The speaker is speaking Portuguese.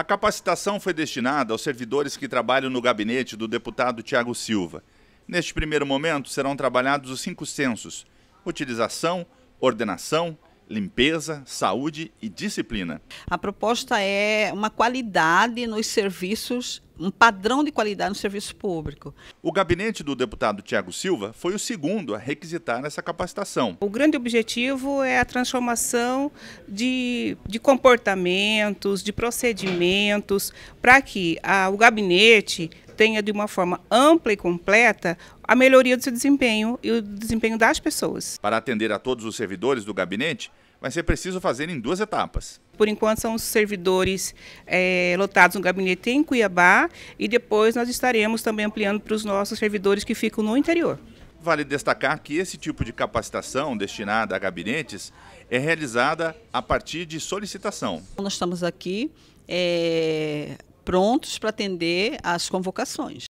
A capacitação foi destinada aos servidores que trabalham no gabinete do deputado Tiago Silva. Neste primeiro momento serão trabalhados os cinco censos: utilização, ordenação, limpeza, saúde e disciplina. A proposta é uma qualidade nos serviços um padrão de qualidade no serviço público. O gabinete do deputado Tiago Silva foi o segundo a requisitar essa capacitação. O grande objetivo é a transformação de, de comportamentos, de procedimentos, para que a, o gabinete tenha de uma forma ampla e completa a melhoria do seu desempenho e o desempenho das pessoas. Para atender a todos os servidores do gabinete, vai ser preciso fazer em duas etapas por enquanto são os servidores é, lotados no gabinete em Cuiabá e depois nós estaremos também ampliando para os nossos servidores que ficam no interior. Vale destacar que esse tipo de capacitação destinada a gabinetes é realizada a partir de solicitação. Nós estamos aqui é, prontos para atender às convocações.